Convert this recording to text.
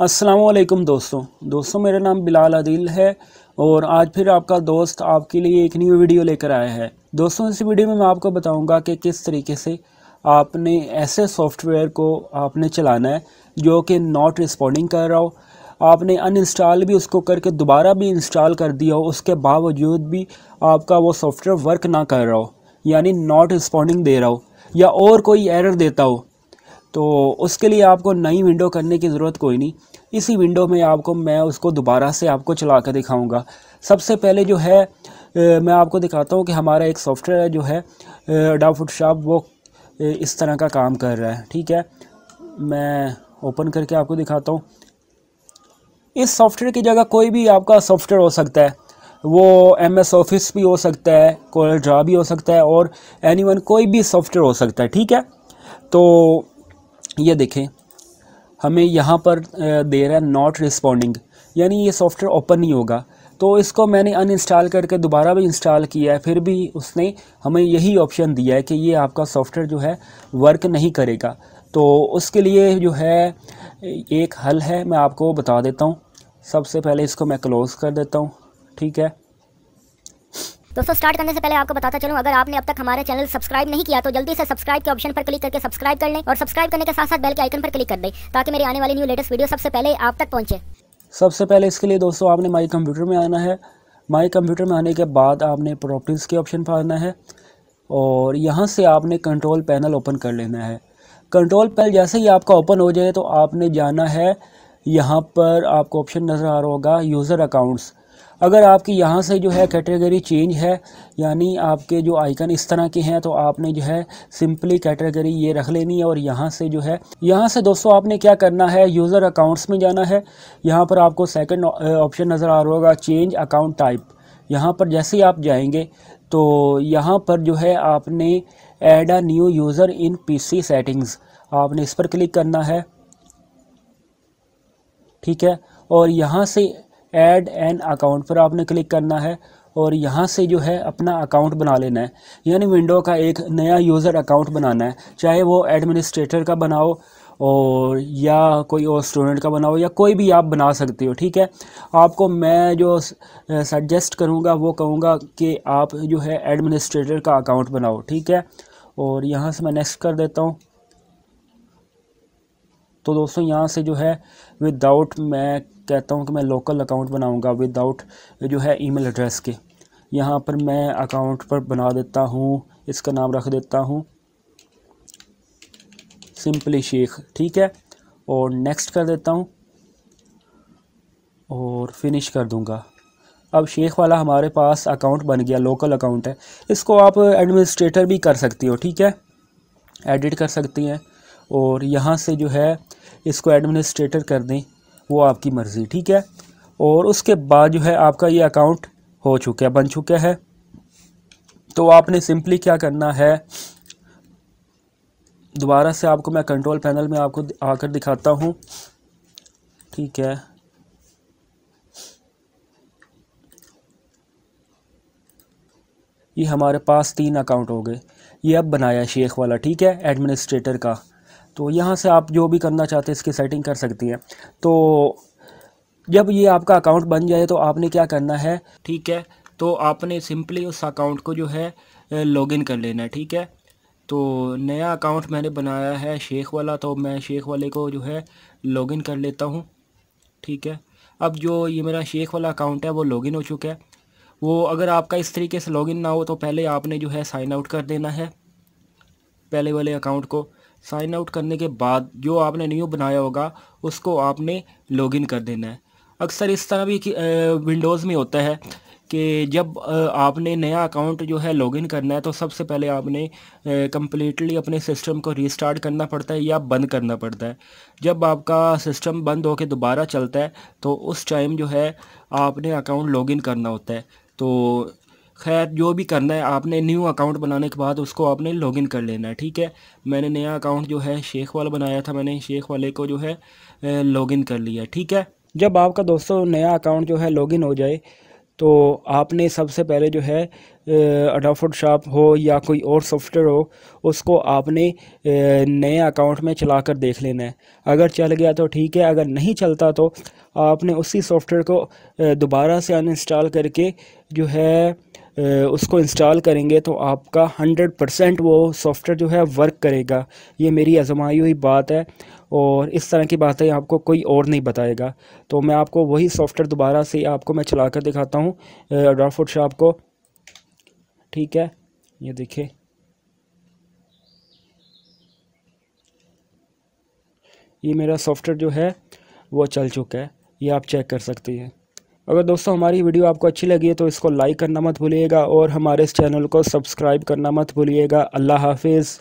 असलम दोस्तों दोस्तों मेरा नाम बिलाल अदील है और आज फिर आपका दोस्त आपके लिए एक न्यू वीडियो लेकर आया है दोस्तों इस वीडियो में मैं आपको बताऊंगा कि किस तरीके से आपने ऐसे सॉफ्टवेयर को आपने चलाना है जो कि नॉट रिस्पॉन्डिंग कर रहा हो आपने अनइंस्टॉल भी उसको करके दोबारा भी इंस्टॉल कर दिया हो उसके बावजूद भी आपका वो सॉफ्टवेयर वर्क ना कर रहा हो यानी नॉट रिस्पॉन्डिंग दे रहा हो या और कोई एरर देता हो तो उसके लिए आपको नई विंडो करने की ज़रूरत कोई नहीं इसी विंडो में आपको मैं उसको दोबारा से आपको चला कर दिखाऊँगा सबसे पहले जो है ए, मैं आपको दिखाता हूँ कि हमारा एक सॉफ्टवेयर जो है अडा शॉप वो ए, इस तरह का काम कर रहा है ठीक है मैं ओपन करके आपको दिखाता हूँ इस सॉफ्टवेयर की जगह कोई भी आपका सॉफ्टवेयर हो सकता है वो एम एस ऑफिस भी हो सकता है कोल ड्रा भी हो सकता है और एनी वन कोई भी सॉफ्टवेयर हो सकता है ठीक है तो ये देखें हमें यहाँ पर दे रहा है नॉट रिस्पॉन्डिंग यानी ये सॉफ्टवेयर ओपन नहीं होगा तो इसको मैंने अनइंस्टॉल करके दोबारा भी इंस्टॉल किया है फिर भी उसने हमें यही ऑप्शन दिया है कि ये आपका सॉफ्टवेयर जो है वर्क नहीं करेगा तो उसके लिए जो है एक हल है मैं आपको बता देता हूँ सबसे पहले इसको मैं क्लोज़ कर देता हूँ ठीक है दोस्तों स्टार्ट करने से पहले आपको बताता चलूं अगर आपने अब तक हमारे चैनल सब्सक्राइब नहीं किया तो जल्दी से सब्सक्राइब के ऑप्शन पर क्लिक करके सब्सक्राइब कर लें और सब्सक्राइब करने के साथ साथ बेल के आइकन पर क्लिक कर दें ताकि मेरी आने वाली न्यू लेटेस्ट वीडियो सबसे पहले आप तक पहुंचे सबसे पहले इसके लिए दोस्तों आपने माई कंप्यूटर में आना है माई कंप्यूटर में आने के बाद आपने प्रॉपर्टीज़ के ऑप्शन पर आना है और यहाँ से आपने कंट्रोल पैनल ओपन कर लेना है कंट्रोल पैनल जैसे ही आपका ओपन हो जाए तो आपने जाना है यहाँ पर आपको ऑप्शन नज़र आ रहा होगा यूज़र अकाउंट्स अगर आपकी यहाँ से जो है कैटेगरी चेंज है यानी आपके जो आइकन इस तरह के हैं तो आपने जो है सिंपली कैटेगरी ये रख लेनी है और यहाँ से जो है यहाँ से दोस्तों आपने क्या करना है यूज़र अकाउंट्स में जाना है यहाँ पर आपको सेकंड ऑप्शन नज़र आ रहा होगा चेंज अकाउंट टाइप यहाँ पर जैसे ही आप जाएंगे तो यहाँ पर जो है आपने add a new user in सी सेटिंग्स आपने इस पर क्लिक करना है ठीक है और यहाँ से ऐड एन अकाउंट पर आपने क्लिक करना है और यहाँ से जो है अपना अकाउंट बना लेना है यानी विंडो का एक नया यूज़र अकाउंट बनाना है चाहे वो एडमिनिस्ट्रेटर का बनाओ और या कोई और स्टूडेंट का बनाओ या कोई भी आप बना सकते हो ठीक है आपको मैं जो सजेस्ट करूँगा वो कहूँगा कि आप जो है एडमिनिस्ट्रेटर का अकाउंट बनाओ ठीक है और यहाँ से मैं नेक्स्ट कर देता हूँ तो दोस्तों यहाँ से जो है विदाउट मैं कहता हूँ कि मैं लोकल अकाउंट बनाऊँगा विदाउट जो है ई एड्रेस के यहाँ पर मैं अकाउंट पर बना देता हूँ इसका नाम रख देता हूँ सिंपली शेख ठीक है और नेक्स्ट कर देता हूँ और फिनिश कर दूँगा अब शेख वाला हमारे पास अकाउंट बन गया लोकल अकाउंट है इसको आप एडमिनिस्ट्रेटर भी कर सकती हो ठीक है एडिट कर सकती हैं और यहाँ से जो है इसको एडमिनिस्ट्रेटर कर दें वो आपकी मर्ज़ी ठीक है और उसके बाद जो है आपका ये अकाउंट हो चुका है बन चुका है तो आपने सिंपली क्या करना है दोबारा से आपको मैं कंट्रोल पैनल में आपको आकर दिखाता हूँ ठीक है ये हमारे पास तीन अकाउंट हो गए ये अब बनाया शेख वाला ठीक है एडमिनिस्ट्रेटर का तो यहाँ से आप जो भी करना चाहते हैं इसकी सेटिंग कर सकती हैं तो जब ये आपका अकाउंट बन जाए तो आपने क्या करना है ठीक है तो आपने सिंपली उस अकाउंट को जो है लॉगिन कर लेना है ठीक है तो नया अकाउंट मैंने बनाया है शेख वाला तो मैं शेख वाले को जो है लॉगिन कर लेता हूँ ठीक है अब जो ये मेरा शेख वाला अकाउंट है वो लॉगिन हो चुका है वो अगर आपका इस तरीके से लॉगिन ना हो तो पहले आपने जो है साइन आउट कर देना है पहले वाले अकाउंट को साइन आउट करने के बाद जो आपने न्यू बनाया होगा उसको आपने लॉगिन कर देना है अक्सर इस तरह भी विंडोज़ में होता है कि जब आपने नया अकाउंट जो है लॉगिन करना है तो सबसे पहले आपने कम्प्लीटली अपने सिस्टम को रीस्टार्ट करना पड़ता है या बंद करना पड़ता है जब आपका सिस्टम बंद होकर दोबारा चलता है तो उस टाइम जो है आपने अकाउंट लॉगिन करना होता है तो खैर जो भी करना है आपने न्यू अकाउंट बनाने के बाद उसको आपने लॉगिन कर लेना है ठीक है मैंने नया अकाउंट जो है शेख वाला बनाया था मैंने शेख वाले को जो है लॉगिन कर लिया ठीक है जब आपका दोस्तों नया अकाउंट जो है लॉगिन हो जाए तो आपने सबसे पहले जो है अडा फोटोशॉप हो या कोई और सॉफ्टवेयर हो उसको आपने नए अकाउंट में चला कर देख लेना है अगर चल गया तो ठीक है अगर नहीं चलता तो आपने उसी सॉफ्टवेयर को दोबारा से अनइंस्टॉल करके जो है उसको इंस्टॉल करेंगे तो आपका हंड्रेड परसेंट वो सॉफ्टवेयर जो है वर्क करेगा ये मेरी आजमाई हुई बात है और इस तरह की बातें आपको कोई और नहीं बताएगा तो मैं आपको वही सॉफ्टवेयर दोबारा से आपको मैं चला कर दिखाता हूँ एडोल्फ फोटोशॉप को ठीक है ये देखिए ये मेरा सॉफ्टवेयर जो है वो चल चुका है ये आप चेक कर सकती हैं अगर दोस्तों हमारी वीडियो आपको अच्छी लगी है तो इसको लाइक करना मत भूलिएगा और हमारे इस चैनल को सब्सक्राइब करना मत भूलिएगा अल्लाह हाफिज़